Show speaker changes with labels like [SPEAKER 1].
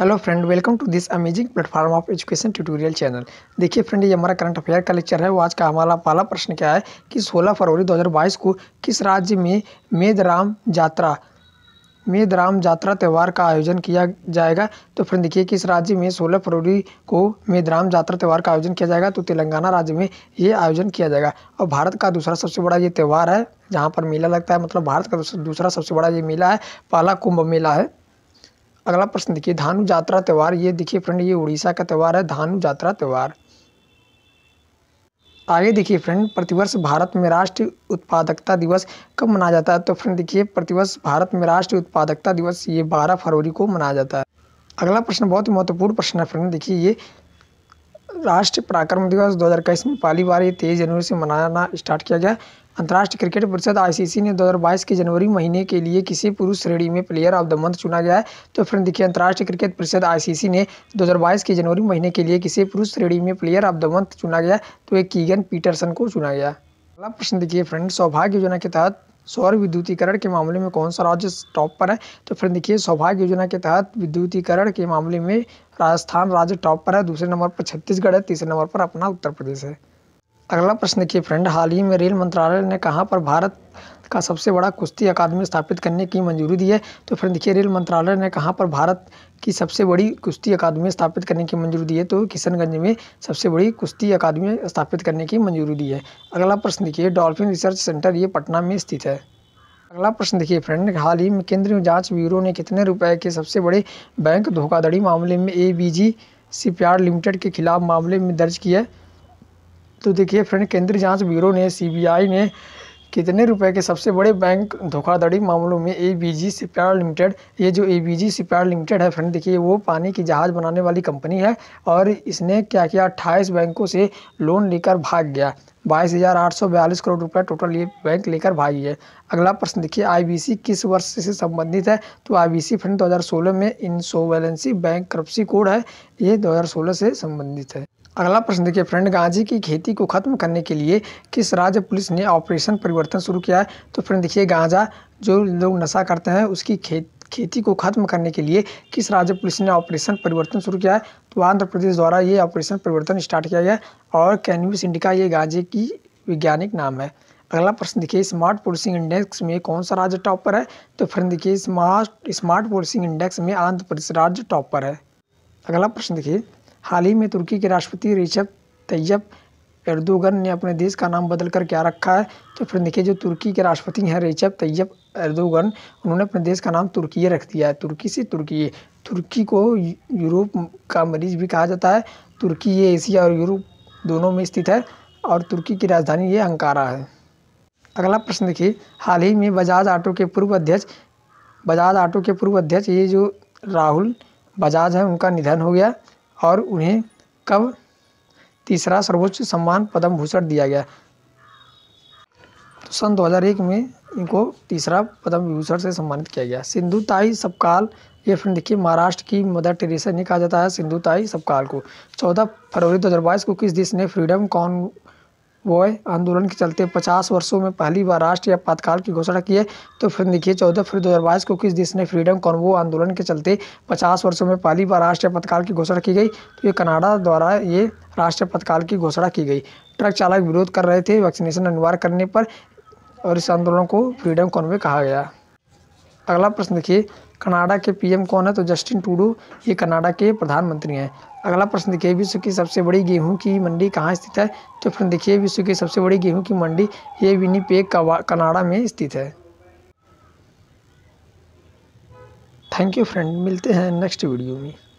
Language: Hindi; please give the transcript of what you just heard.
[SPEAKER 1] hello friend welcome to this amazing platform of education tutorial channel देखिए फ्रेंड ये हमारा करंट अफेयर का लेक्चर है वो आज का हमारा पहला प्रश्न क्या है कि 16 फरवरी 2022 को किस राज्य में मेदराम यात्रा मेदराम यात्रा त्यौहार का आयोजन किया जाएगा तो फ्रेंड देखिए किस राज्य में 16 फरवरी को मेदराम यात्रा त्यौहार का आयोजन किया जाएगा तो तेलंगाना राज्य में ये आयोजन किया जाएगा और भारत का दूसरा सबसे बड़ा ये त्यौहार है जहाँ पर मेला लगता है मतलब भारत का दूसरा सबसे बड़ा ये मेला है पहला कुंभ मेला है अगला प्रश्न देखिए धानु यात्रा त्यौहार ये देखिए फ्रेंड ये उड़ीसा का त्यौहार है धानु यात्रा त्यौहार आगे देखिए फ्रेंड प्रतिवर्ष भारत में राष्ट्रीय उत्पादकता दिवस कब मनाया जाता है तो फ्रेंड देखिए प्रतिवर्ष भारत में राष्ट्रीय उत्पादकता दिवस ये 12 फरवरी को मनाया जाता है अगला प्रश्न बहुत ही महत्वपूर्ण प्रश्न है फ्रेंड देखिए ये राष्ट्रीय पराक्रम दिवस दो में पहली बार ये तेईस जनवरी से मनाना स्टार्ट किया गया अंतर्राष्ट्रीय क्रिकेट परिषद आईसीसी ने 2022 के जनवरी महीने के लिए किसी पुरुष श्रेणी में प्लेयर ऑफ द मंथ चुना गया है तो फ्रेंड देखिए अंतर्राष्ट्रीय क्रिकेट परिषद आईसीसी ने 2022 के जनवरी महीने के लिए किसी पुरुष श्रेणी में प्लेयर ऑफ द मंथ चुना गया तो एक कीगन पीटरसन को चुना गया अगला प्रश्न देखिए फ्रेंड सौभाग्य योजना के तहत सौर विद्युतीकरण के मामले में कौन सा राज्य टॉप पर है तो फिर देखिए सौभाग्य योजना के तहत विद्युतीकरण के मामले में राजस्थान राज्य टॉप पर है दूसरे नंबर पर छत्तीसगढ़ है तीसरे नंबर पर अपना उत्तर प्रदेश है अगला प्रश्न देखिए फ्रेंड हाल ही में रेल मंत्रालय ने कहाँ पर भारत का सबसे बड़ा कुश्ती अकादमी स्थापित करने की मंजूरी दी है तो फ्रेंड देखिए रेल मंत्रालय ने कहाँ पर भारत की सबसे बड़ी कुश्ती अकादमी स्थापित करने की मंजूरी दी है तो किशनगंज में सबसे बड़ी कुश्ती अकादमी स्थापित करने की मंजूरी दी है अगला प्रश्न देखिए डॉल्फिन रिसर्च सेंटर ये पटना में स्थित है अगला प्रश्न देखिए फ्रेंड हाल ही में केंद्रीय जांच ब्यूरो ने कितने रुपए के सबसे बड़े बैंक धोखाधड़ी मामले में A B G shipyard limited के खिलाफ मामले में दर्ज किया है तो देखिए फ्रेंड केंद्रीय जांच ब्यूरो ने सीबीआई ने कितने रुपए के सबसे बड़े बैंक धोखाधड़ी मामलों में A B G shipyard limited ये जो A B G shipyard limited है फ्रेंड देखिए वो पानी की जहाज़ बनाने वाली कंपनी है और इसने क्या किया अट्ठाईस बैंकों से लोन लेकर भाग गया बाईस हज़ार आठ सौ बयालीस करोड़ रुपए टोटल ये बैंक लेकर भागी है अगला प्रश्न देखिए आईबीसी किस वर्ष से संबंधित है तो आईबीसी फ्रेंड 2016 में इंसोवेलेंसी बैंक करप्सी कोड है ये 2016 से संबंधित है अगला प्रश्न देखिए फ्रेंड गांजे की खेती को खत्म करने के लिए किस राज्य पुलिस ने ऑपरेशन परिवर्तन शुरू किया है तो फ्रेंड देखिए गांजा जो लोग नशा करते हैं उसकी खेत खेती को खत्म करने के लिए किस राज्य पुलिस ने ऑपरेशन परिवर्तन शुरू किया है तो आंध्र प्रदेश द्वारा ये ऑपरेशन परिवर्तन स्टार्ट किया गया और कैनविस इंडिका ये गांजे की वैज्ञानिक नाम है अगला प्रश्न देखिए स्मार्ट पोलिसिंग इंडेक्स में कौन सा राज्य टॉप पर है तो फ्रेंड देखिए स्मार्ट स्मार्ट पोलिसिंग इंडेक्स में आंध्र प्रदेश राज्य टॉप पर है अगला प्रश्न देखिए हाल ही में तुर्की के राष्ट्रपति रिचप तैयब एर्दोगन ने अपने देश का नाम बदल कर क्या रखा है तो फिर देखिए जो तुर्की के राष्ट्रपति हैं रिचब तैयब एर्दोगन उन्होंने अपने देश का नाम तुर्की रख दिया है तुर्की से तुर्की तुर्की को यूरोप का मरीज भी कहा जाता है तुर्की ये एशिया और यूरोप दोनों में स्थित है और तुर्की की राजधानी ये अंकारा है अगला प्रश्न देखिए हाल ही में बजाज ऑटो के पूर्व अध्यक्ष बजाज ऑटो के पूर्व अध्यक्ष ये जो राहुल बजाज हैं उनका निधन हो गया और उन्हें कब तीसरा सर्वोच्च सम्मान पद्म भूषण दिया गया तो सन 2001 में इनको तीसरा पद्म विभूषण से सम्मानित किया गया सिंधुताई सबकाल ये फिल्म देखिए महाराष्ट्र की मदर टेरेसा ने कहा जाता है सिंधुताई सबकाल को 14 फरवरी 2022 को किस देश ने फ्रीडम कॉन वह आंदोलन के चलते पचास वर्षों में पहली बार राष्ट्रीय आपातकाल की घोषणा की है तो फिर देखिए चौदह फरवरी दो को किस देश ने फ्रीडम कॉन्वो आंदोलन के चलते पचास वर्षों में पहली बार राष्ट्रीय आपातकाल की घोषणा की गई तो ये कनाडा द्वारा ये राष्ट्रीय आपातकाल की घोषणा की गई ट्रक चालक विरोध कर रहे थे वैक्सीनेशन अनिवार्य करने पर और इस आंदोलन को फ्रीडम कॉन्वे कहा गया अगला प्रश्न देखिए कनाडा के पीएम कौन है तो जस्टिन टूडो ये कनाडा के प्रधानमंत्री हैं अगला प्रश्न देखिए विश्व की सबसे बड़ी गेहूं की मंडी कहाँ स्थित है तो फिर देखिए विश्व की सबसे बड़ी गेहूं की मंडी ये विनीपेग कनाडा में स्थित है थैंक यू फ्रेंड मिलते हैं नेक्स्ट वीडियो में